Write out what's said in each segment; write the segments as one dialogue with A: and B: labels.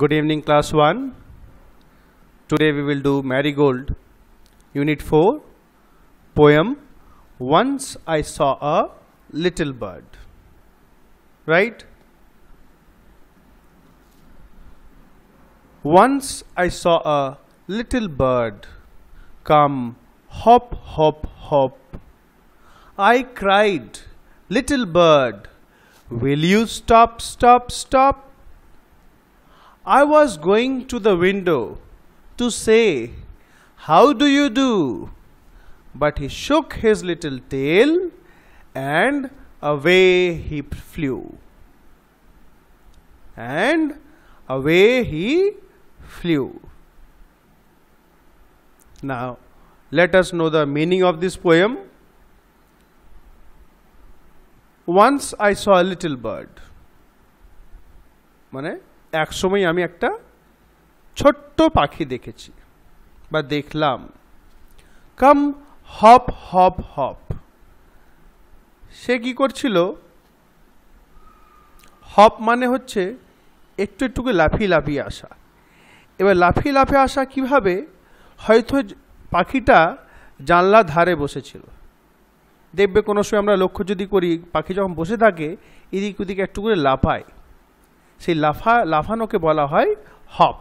A: Good evening class 1. Today we will do Marigold Unit 4 poem Once I saw a little bird. Right? Once I saw a little bird come hop hop hop. I cried little bird will you stop stop stop I was going to the window to say, How do you do? But he shook his little tail and away he flew. And away he flew. Now, let us know the meaning of this poem. Once I saw a little bird. এক সময় আমি একটা ছোট্ট পাখি দেখেছি বা দেখলাম come hop hop hop সে কি করছিল হপ মানে হচ্ছে একটু একটুকে লাফি লাফিয়ে আসা এবার লাফি লাফিয়ে আসা কিভাবে হয়তো পাখিটা জানলা ধারে বসেছিল দেখবে কোনো সময় আমরা লক্ষ্য যদি করি পাখি যখন বসে থাকে এদিক ওদিক একটু করে লাফায় সেই লাফা লাফানোকে বলা হয় হপ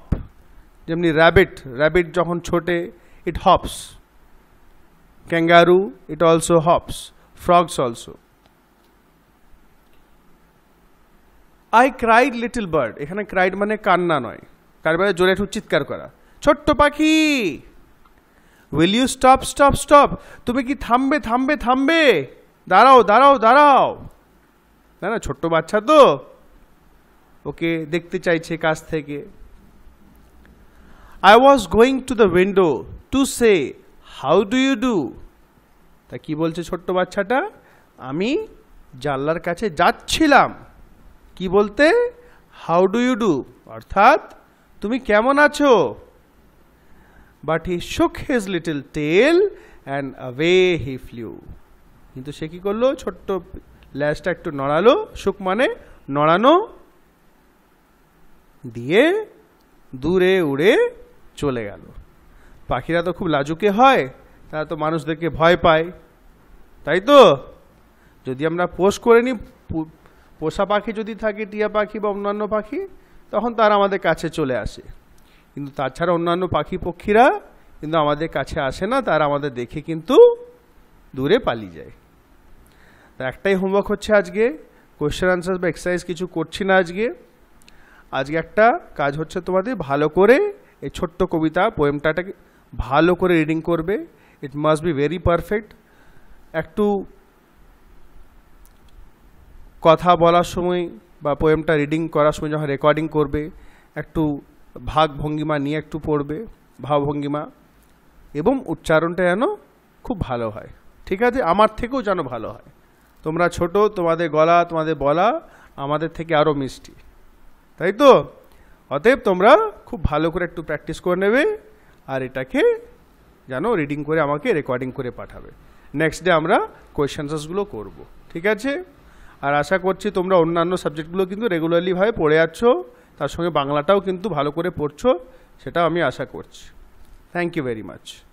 A: যেমনি র্যাবিট র্যাবিট যখন ছোটে it hops kangaroo it also hops frogs also I cried little bird এখানে ক্রাইড মানে কান্না নয় কারবারে জোরে একটু চিৎকার করা ছোট্ট পাখি will you stop stop stop তুমি কি থামবে থামবে থামবে দাঁড়াও দাঁড়াও দাঁড়াও না না ছোট্ট বাচ্চা তো ওকে দেখতে চাইছে কাছ থেকে I was going to the window to say how do you do তা কি বলছে ছোট্ট বাচ্চাটা আমি জানলার কাছে যাচ্ছিলাম কি বলতে হাউ ডু ইউ ডু অর্থাৎ তুমি কেমন আছো but he shook his little tail and away he flew কিন্তু সে কী করলো ছোট্ট ল্যাশটা একটু নড়ালো সুখ মানে নড়ানো দিয়ে দূরে উড়ে চলে গেল পাখিরা তো খুব লাজুকে হয় তারা তো মানুষদেরকে ভয় পায় তাই তো যদি আমরা পোষ করে নিই পোষা পাখি যদি থাকে টিয়া পাখি বা অন্যান্য পাখি তখন তারা আমাদের কাছে চলে আসে কিন্তু তাছাড়া অন্যান্য পাখি পক্ষীরা কিন্তু আমাদের কাছে আসে না তারা আমাদের দেখে কিন্তু দূরে পালিয়ে যায় তো একটাই হোমওয়ার্ক হচ্ছে আজকে কোয়েশ্চেন আনসার বা এক্সারসাইজ কিছু করছি না আজকে আজকে একটা কাজ হচ্ছে তোমাদের ভালো করে এই ছোট্ট কবিতা পোয়েমটাটাকে ভালো করে রিডিং করবে it must be very perfect একটু কথা বলার সময় বা পোয়েমটা রিডিং করার সময় যখন রেকর্ডিং করবে একটু ভাগ ভঙ্গিমা নিয়ে একটু পড়বে ভাবভঙ্গিমা এবং উচ্চারণটা যেন খুব ভালো হয় ঠিক আছে আমার থেকেও যেন ভালো হয় তোমরা ছোট তোমাদের গলা তোমাদের বলা আমাদের থেকে আরও মিষ্টি তাই তো অতএব তোমরা খুব ভালো করে একটু প্র্যাকটিস করে নেবে আর এটাকে জানো রিডিং করে আমাকে রেকর্ডিং করে পাঠাবে নেক্সট ডে আমরা কোয়েশ্চেন্সাসগুলো করব ঠিক আছে আর আশা করছি তোমরা অন্যান্য সাবজেক্টগুলো কিন্তু রেগুলারলিভাবে পড়ে যাচ্ছ তার সঙ্গে বাংলাটাও কিন্তু ভালো করে পড়ছো সেটা আমি আশা করছি থ্যাংক ইউ ভেরি মাচ